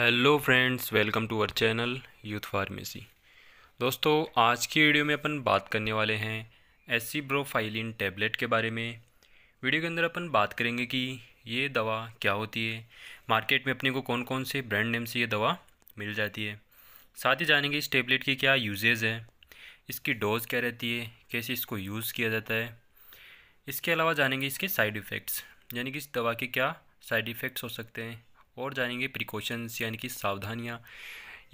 hello friends welcome to our channel youth pharmacy दोस्तों आज की वीडियो में अपन बात करने वाले हैं एसी ब्रोफाइलिन टैबलेट के बारे में वीडियो के अंदर अपन बात करेंगे कि ये दवा क्या होती है मार्केट में अपने को कौन कौन से ब्रांड नेम से ये दवा मिल जाती है साथ ही जानेंगे इस टेबलेट की क्या यूजेज है इसकी डोज क्या रहती है कैसे इसको यूज़ किया जाता है इसके अलावा जानेंगे इसके साइड इफ़ेक्ट्स यानी कि इस दवा के क्या साइड इफ़ेक्ट्स हो सकते हैं और जानेंगे प्रिकॉशंस यानी कि सावधानियाँ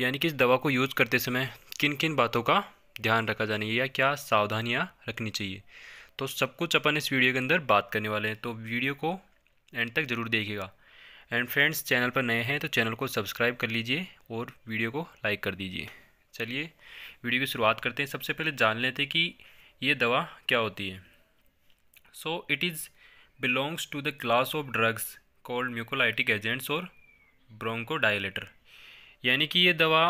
यानी कि इस दवा को यूज़ करते समय किन किन बातों का ध्यान रखा जाना चाहिए या क्या सावधानियाँ रखनी चाहिए तो सब कुछ अपन इस वीडियो के अंदर बात करने वाले हैं तो वीडियो को एंड तक ज़रूर देखिएगा एंड फ्रेंड्स चैनल पर नए हैं तो चैनल को सब्सक्राइब कर लीजिए और वीडियो को लाइक कर दीजिए चलिए वीडियो की शुरुआत करते हैं सबसे पहले जान लेते हैं कि ये दवा क्या होती है so it is belongs to the class of drugs called mucolytic agents और ब्रोंकोडाइलेटर यानी कि ये दवा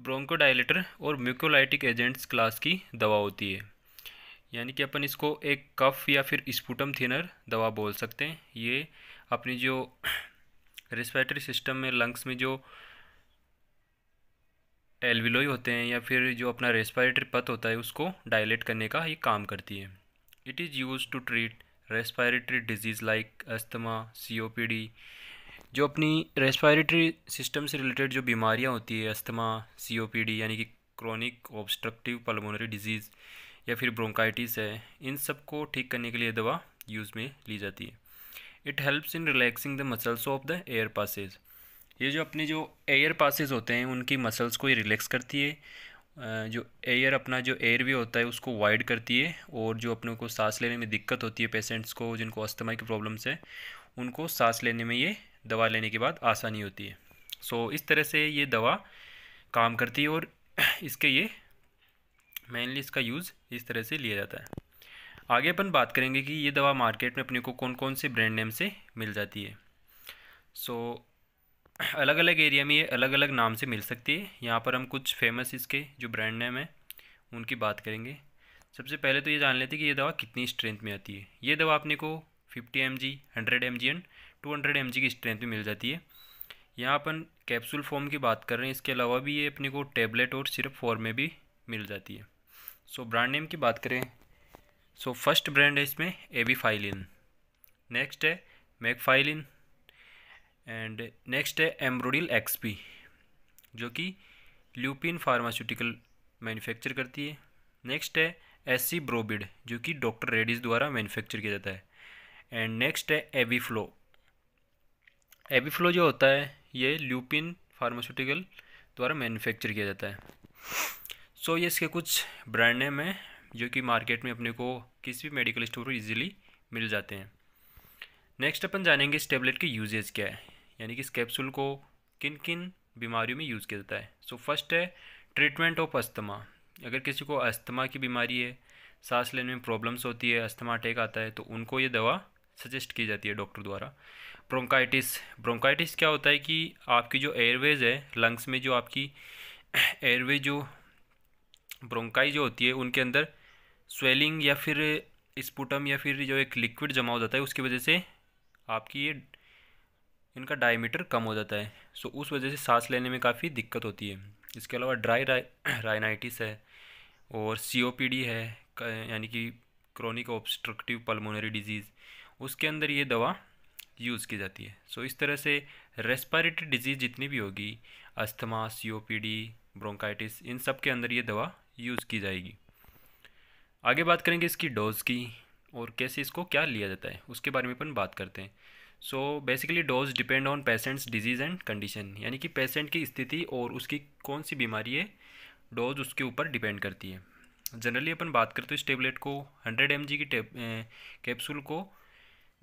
ब्रोंकोडाइलेटर और म्यूकोलाइटिक एजेंट्स क्लास की दवा होती है यानी कि अपन इसको एक कफ या फिर स्पूटम थिनर दवा बोल सकते हैं ये अपनी जो रेस्पिरेटरी सिस्टम में लंग्स में जो एलविलोई होते हैं या फिर जो अपना रेस्पिरेटरी पथ होता है उसको डायलेट करने का ये काम करती है it is use to treat respiratory disease like asthma सी जो अपनी रेस्पायरेटरी सिस्टम से रिलेटेड जो बीमारियां होती है अस्थमा सी यानी कि क्रॉनिक ऑब्स्ट्रक्टिव पल्मोनरी डिजीज़ या फिर ब्रोंकाइटिस है इन सब को ठीक करने के लिए दवा यूज़ में ली जाती है it helps in relaxing the muscles of the air passage ये जो अपने जो एयर पासेज होते हैं उनकी मसल्स को ये रिलैक्स करती है जो एयर अपना जो एयर वे होता है उसको वाइड करती है और जो अपने को सांस लेने में दिक्कत होती है पेशेंट्स को जिनको अस्थमा की प्रॉब्लम्स है उनको सांस लेने में ये दवा लेने के बाद आसानी होती है सो so, इस तरह से ये दवा काम करती है और इसके ये मेनली इसका यूज़ इस तरह से लिया जाता है आगे अपन बात करेंगे कि ये दवा मार्केट में अपने को कौन कौन से ब्रांड नेम से मिल जाती है सो so, अलग अलग एरिया में ये अलग अलग नाम से मिल सकती है यहाँ पर हम कुछ फेमस इसके जो ब्रांड नेम है उनकी बात करेंगे सबसे पहले तो ये जान लेते हैं कि ये दवा कितनी स्ट्रेंथ में आती है ये दवा अपने को 50 M G hundred M G and two hundred M G की स्ट्रेंथ में मिल जाती है यहाँ अपन कैप्सूल फॉर्म की बात कर रहे हैं इसके अलावा भी ये अपने को टेबलेट और सिरप फॉर्म में भी मिल जाती है सो ब्रांड नेम की बात करें सो फर्स्ट ब्रांड है इसमें एबीफाइलिन नेक्स्ट है मैकफाइलिन एंड नेक्स्ट है एम्ब्रोडिल एक्सपी जो कि ल्यूपिन फार्मास्यूटिकल मैन्युफैक्चर करती है नेक्स्ट है एस सी ब्रोबिड जो कि डॉक्टर रेडिस द्वारा मैन्युफैक्चर किया जाता है एंड नेक्स्ट है एविफ्लो एविफ्लो जो होता है ये ल्यूपिन फार्मास्यूटिकल द्वारा मैन्युफैक्चर किया जाता है सो so, ये इसके कुछ ब्रांड नेम हैं जो कि मार्केट में अपने को किसी भी मेडिकल स्टोर पर ईज़िली मिल जाते हैं नेक्स्ट अपन जानेंगे इस टेबलेट के यूजेज क्या है यानी कि इस कैप्सूल को किन किन बीमारियों में यूज़ किया जाता है सो so, फर्स्ट है ट्रीटमेंट ऑफ अस्थमा अगर किसी को अस्थमा की बीमारी है सांस लेने में प्रॉब्लम्स होती है अस्थमा अटैक आता है तो उनको ये दवा सजेस्ट की जाती है डॉक्टर द्वारा ब्रोंकाइटिस ब्रोंकाइटिस क्या होता है कि आपकी जो एयरवेज है लंग्स में जो आपकी एयरवे जो ब्रोंकाई जो होती है उनके अंदर स्वेलिंग या फिर स्पुटम या फिर जो एक लिक्विड जमा हो जाता है उसकी वजह से आपकी ये इनका डायमीटर कम हो जाता है सो उस वजह से सांस लेने में काफ़ी दिक्कत होती है इसके अलावा ड्राई राइनाइटिस है और सीओपीडी है यानी कि क्रोनिक ऑब्स्ट्रक्टिव पल्मोनरी डिजीज़ उसके अंदर ये दवा यूज़ की जाती है सो so, इस तरह से रेस्पायरेटरी डिजीज़ जितनी भी होगी अस्थमा सीओपीडी ब्रोंकाइटिस इन सब के अंदर ये दवा यूज़ की जाएगी आगे बात करेंगे इसकी डोज़ की और कैसे इसको क्या लिया जाता है उसके बारे में अपन बात करते हैं so basically dose depend on patients disease and condition यानी कि पेशेंट की स्थिति और उसकी कौन सी बीमारी है डोज उसके ऊपर डिपेंड करती है जनरली अपन बात करते तो इस टेबलेट को हंड्रेड एम की कैप्सूल को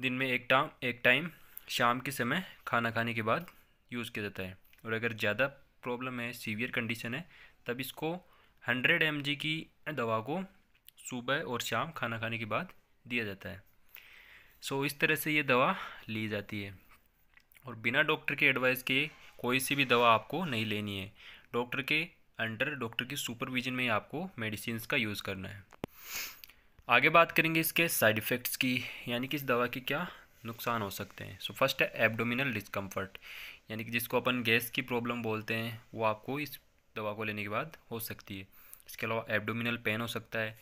दिन में एक टाइम एक टाइम शाम के समय खाना खाने के बाद यूज़ किया जाता है और अगर ज़्यादा प्रॉब्लम है सीवियर कंडीशन है तब इसको हंड्रेड एम की दवा को सुबह और शाम खाना खाने के बाद दिया जाता है सो इस तरह से ये दवा ली जाती है और बिना डॉक्टर के एडवाइस के कोई सी भी दवा आपको नहीं लेनी है डॉक्टर के अंडर डॉक्टर की सुपरविजन में ही आपको मेडिसिन का यूज़ करना है आगे बात करेंगे इसके साइड इफ़ेक्ट्स की यानी कि इस दवा के क्या नुकसान हो सकते हैं सो फर्स्ट है एब्डोमिनल डिस्कम्फर्ट यानी कि जिसको अपन गैस की प्रॉब्लम बोलते हैं वो आपको इस दवा को लेने के बाद हो सकती है इसके अलावा एब्डोमिनल पेन हो सकता है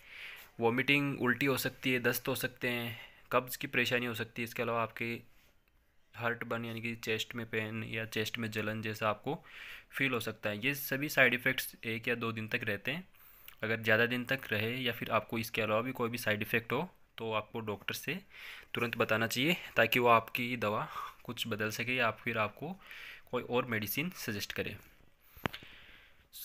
वॉमिटिंग उल्टी हो सकती है दस्त हो सकते हैं कब्ज़ की परेशानी हो सकती है इसके अलावा आपके हार्ट बर्न यानी कि चेस्ट में पेन या चेस्ट में जलन जैसा आपको फील हो सकता है ये सभी साइड इफ़ेक्ट्स एक या दो दिन तक रहते हैं अगर ज़्यादा दिन तक रहे या फिर आपको इसके अलावा भी कोई भी साइड इफ़ेक्ट हो तो आपको डॉक्टर से तुरंत बताना चाहिए ताकि वो आपकी दवा कुछ बदल सके या फिर आपको कोई और मेडिसिन सजेस्ट करे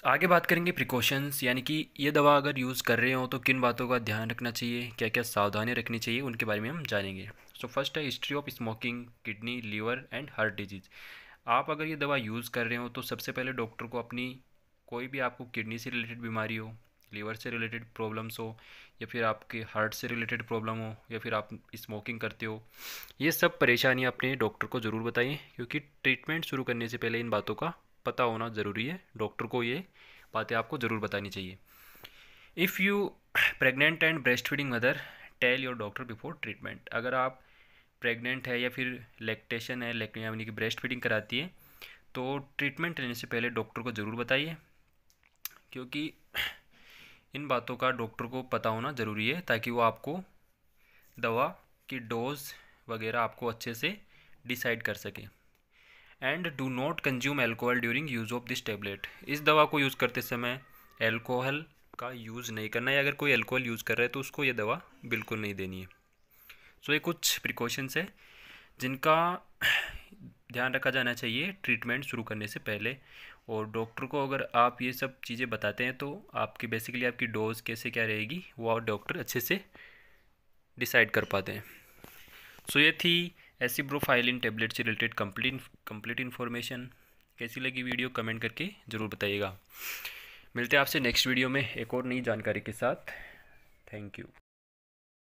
आगे बात करेंगे प्रिकॉशंस यानी कि ये दवा अगर यूज़ कर रहे हो तो किन बातों का ध्यान रखना चाहिए क्या क्या सावधानियाँ रखनी चाहिए उनके बारे में हम जानेंगे सो फर्स्ट है history of smoking kidney liver and heart disease आप अगर ये दवा यूज़ कर रहे हो तो सबसे पहले डॉक्टर को अपनी कोई भी आपको किडनी से रिलेटेड बीमारी हो लीवर से रिलेटेड प्रॉब्लम्स हो या फिर आपके हार्ट से रिलेटेड प्रॉब्लम हो या फिर आप स्मोकिंग करते हो ये सब परेशानी अपने डॉक्टर को ज़रूर बताइए क्योंकि ट्रीटमेंट शुरू करने से पहले इन बातों का पता होना ज़रूरी है डॉक्टर को ये बातें आपको ज़रूर बतानी चाहिए if you pregnant and breast feeding mother tell your doctor before treatment अगर आप प्रेग्नेंट है या फिर लेक्टेशन है यानी कि ब्रेस्ट फीडिंग कराती है तो ट्रीटमेंट लेने से पहले डॉक्टर को ज़रूर बताइए क्योंकि इन बातों का डॉक्टर को पता होना ज़रूरी है ताकि वो आपको दवा की डोज वगैरह आपको अच्छे से डिसाइड कर सके and do not consume alcohol during use of this tablet इस दवा को यूज़ करते समय एल्कोहल का यूज़ नहीं करना है अगर कोई एल्कोहल यूज़ कर रहा है तो उसको ये दवा बिल्कुल नहीं देनी है सो so, ये कुछ प्रिकॉशंस है जिनका ध्यान रखा जाना चाहिए ट्रीटमेंट शुरू करने से पहले और डॉक्टर को अगर आप ये सब चीज़ें बताते हैं तो आपकी बेसिकली आपकी डोज कैसे क्या रहेगी वो आप डॉक्टर अच्छे से डिसाइड कर पाते हैं सो so, ये थी इन टेबलेट से रिलेटेड कम्प्लीट कम्प्लीट इन्फॉर्मेशन कैसी लगी वीडियो कमेंट करके ज़रूर बताइएगा मिलते हैं आपसे नेक्स्ट वीडियो में एक और नई जानकारी के साथ थैंक यू